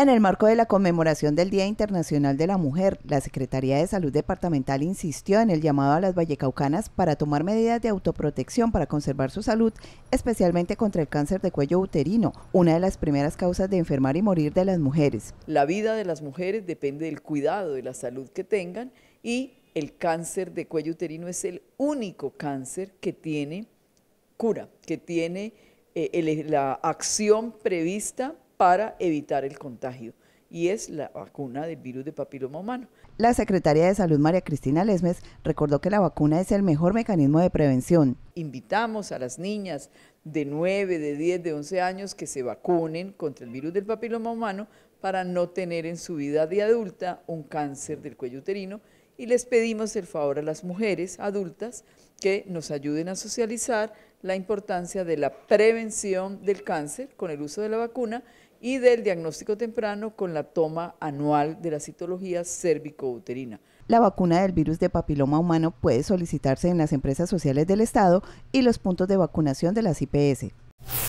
En el marco de la conmemoración del Día Internacional de la Mujer, la Secretaría de Salud Departamental insistió en el llamado a las vallecaucanas para tomar medidas de autoprotección para conservar su salud, especialmente contra el cáncer de cuello uterino, una de las primeras causas de enfermar y morir de las mujeres. La vida de las mujeres depende del cuidado de la salud que tengan y el cáncer de cuello uterino es el único cáncer que tiene cura, que tiene eh, la acción prevista para evitar el contagio y es la vacuna del virus de papiloma humano. La secretaria de Salud María Cristina Lesmes recordó que la vacuna es el mejor mecanismo de prevención. Invitamos a las niñas de 9, de 10, de 11 años que se vacunen contra el virus del papiloma humano para no tener en su vida de adulta un cáncer del cuello uterino y les pedimos el favor a las mujeres adultas que nos ayuden a socializar la importancia de la prevención del cáncer con el uso de la vacuna y del diagnóstico temprano con la toma anual de la citología cérvico-uterina. La vacuna del virus de papiloma humano puede solicitarse en las empresas sociales del Estado y los puntos de vacunación de las IPS.